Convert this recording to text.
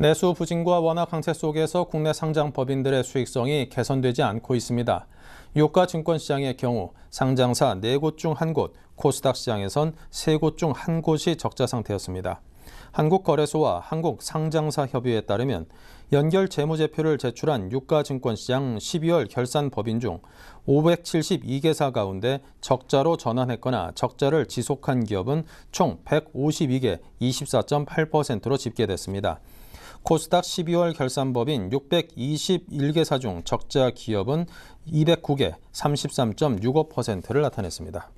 내수 부진과 원화 강세 속에서 국내 상장 법인들의 수익성이 개선되지 않고 있습니다. 유가 증권시장의 경우 상장사 4곳 중 1곳, 코스닥 시장에선 3곳 중 1곳이 적자 상태였습니다. 한국거래소와 한국상장사협의회에 따르면 연결 재무제표를 제출한 유가증권시장 12월 결산 법인 중 572개사 가운데 적자로 전환했거나 적자를 지속한 기업은 총 152개 24.8%로 집계됐습니다. 코스닥 12월 결산법인 621개사 중 적자 기업은 209개 33.65%를 나타냈습니다.